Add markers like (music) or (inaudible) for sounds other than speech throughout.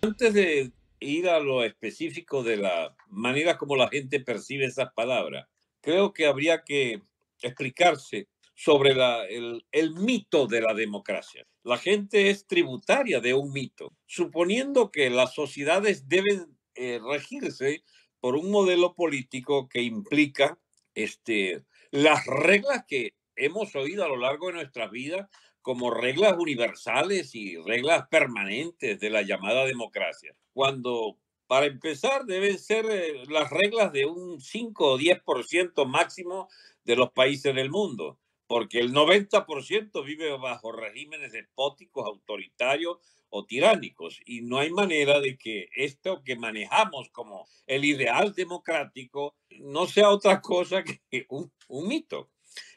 Antes de ir a lo específico de la manera como la gente percibe esas palabras, creo que habría que explicarse sobre el, mito de la democracia. La gente es tributaria de un mito, suponiendo que las sociedades deben eh, regirse por un modelo político que implica este, las reglas que hemos oído a lo largo de nuestras vidas como reglas universales y reglas permanentes de la llamada democracia, cuando para empezar deben ser eh, las reglas de un 5 o 10% máximo de los países del mundo, porque el 90% vive bajo regímenes despóticos, autoritarios o tiránicos, y no hay manera de que esto que manejamos como el ideal democrático no sea otra cosa que un, un mito.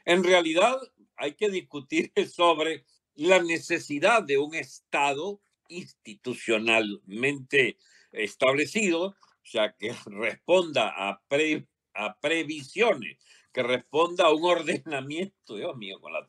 En realidad, hay que discutir sobre la necesidad de un Estado institucionalmente establecido, ya que (laughs) responda a, a previsiones, que responda a un ordenamiento, Dios mío, con la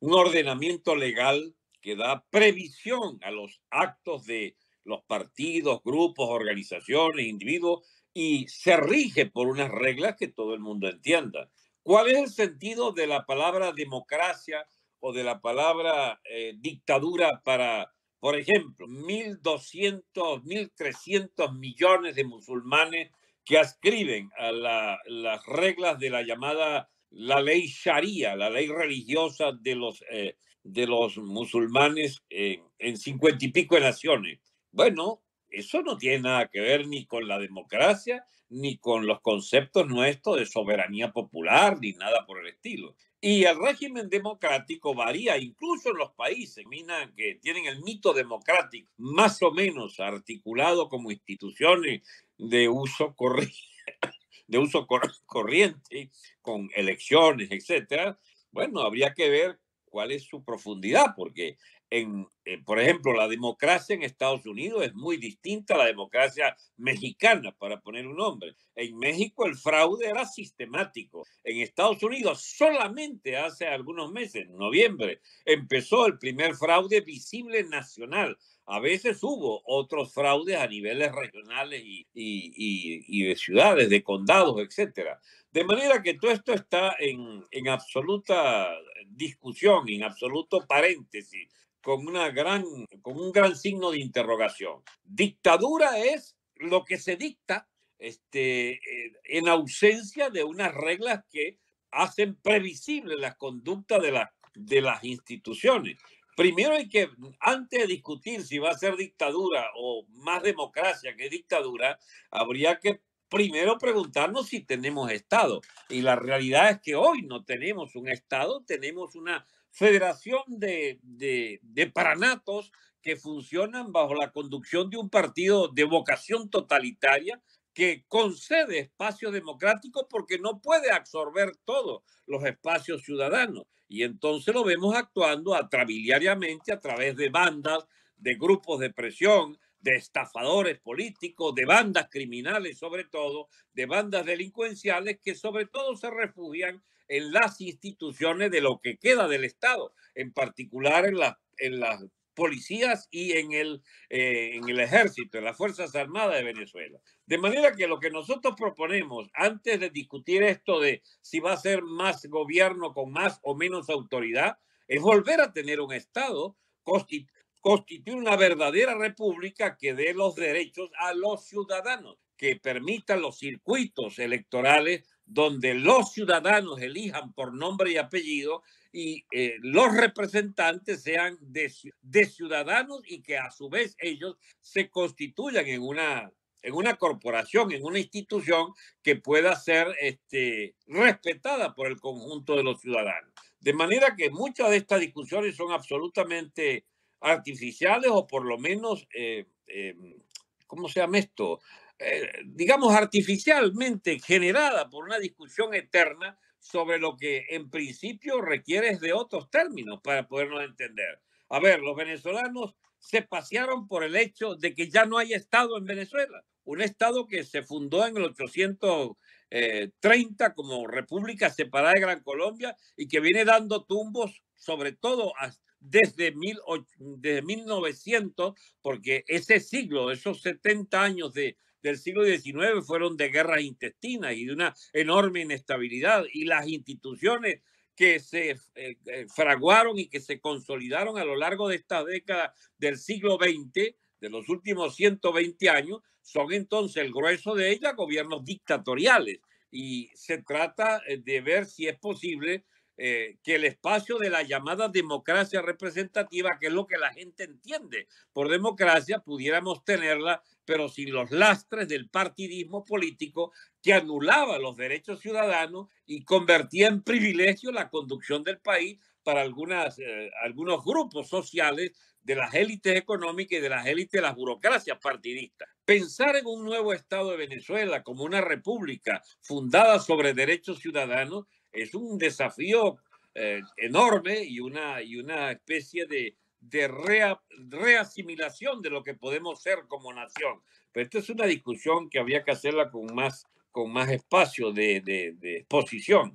un ordenamiento legal que da previsión a los actos de los partidos, grupos, organizaciones, individuos, y se rige por unas reglas que todo el mundo entienda. ¿Cuál es el sentido de la palabra democracia o de la palabra eh, dictadura para, por ejemplo, 1.200, 1.300 millones de musulmanes que ascriben a las reglas de la llamada la ley sharia, la ley religiosa de los, eh, de los musulmanes en cincuenta y pico de naciones? Bueno, eso no tiene nada que ver ni con la democracia, ni con los conceptos nuestros de soberanía popular, ni nada por el estilo. Y el régimen democrático varía, incluso en los países mina, que tienen el mito democrático más o menos articulado como instituciones de uso, (laughs) corriente, con elecciones, etc. Bueno, habría que ver cuál es su profundidad, porque en eh, por ejemplo, la democracia en Estados Unidos es muy distinta a la democracia mexicana, para poner un nombre. En México el fraude era sistemático. En Estados Unidos solamente hace algunos meses, en noviembre, empezó el primer fraude visible nacional. A veces hubo otros fraudes a niveles regionales y, de ciudades, de condados, etcétera. De manera que todo esto está en, en absoluta discusión, en absoluto paréntesis con una gran, con un gran signo de interrogación. Dictadura es lo que se dicta este, eh, en ausencia de unas reglas que hacen previsible la conducta de, la, de las instituciones. Primero hay que, antes de discutir si va a ser dictadura o más democracia que dictadura, habría que primero preguntarnos si tenemos Estado. Y la realidad es que hoy no tenemos un Estado, tenemos una federación de, paranatos que funcionan bajo la conducción de un partido de vocación totalitaria que concede espacio democrático porque no puede absorber todos los espacios ciudadanos. Y entonces lo vemos actuando atrabiliariamente a través de bandas, de grupos de presión, de estafadores políticos, de bandas criminales sobre todo, de bandas delincuenciales que sobre todo se refugian en las instituciones de lo que queda del Estado, en particular en, la, en las policías y en el, eh, en el ejército, en las Fuerzas Armadas de Venezuela. De manera que lo que nosotros proponemos, antes de discutir esto de si va a ser más gobierno con más o menos autoridad, es volver a tener un Estado constituye una verdadera república que dé los derechos a los ciudadanos, que permita los circuitos electorales donde los ciudadanos elijan por nombre y apellido y eh, los representantes sean de, ciudadanos y que a su vez ellos se constituyan en una, en una corporación, en una institución que pueda ser este, respetada por el conjunto de los ciudadanos. De manera que muchas de estas discusiones son absolutamente artificiales o por lo menos, eh, eh, ¿cómo se llama esto? Eh, digamos, artificialmente generada por una discusión eterna sobre lo que en principio requiere de otros términos para podernos entender. A ver, los venezolanos se pasearon por el hecho de que ya no hay Estado en Venezuela, un Estado que se fundó en el 830 como República Separada de Gran Colombia y que viene dando tumbos, sobre todo hasta desde, 1900, porque ese siglo, esos 70 años de, del siglo XIX fueron de guerras intestinas y de una enorme inestabilidad, y las instituciones que se eh, eh, fraguaron y que se consolidaron a lo largo de esta década del siglo XX, de los últimos 120 años, son entonces el grueso de ellas gobiernos dictatoriales. Y se trata eh, de ver si es posible eh, que el espacio de la llamada democracia representativa, que es lo que la gente entiende por democracia, pudiéramos tenerla, pero sin los lastres del partidismo político que anulaba los derechos ciudadanos y convertía en privilegio la conducción del país para algunas, eh, algunos grupos sociales de las élites económicas y de las élites de las burocracias partidistas. Pensar en un nuevo Estado de Venezuela como una república fundada sobre derechos ciudadanos es un desafío eh, enorme y una, y una especie de, reasimilación de lo que podemos ser como nación. Pero esta es una discusión que habría que hacerla con más, con más espacio de, de, de exposición.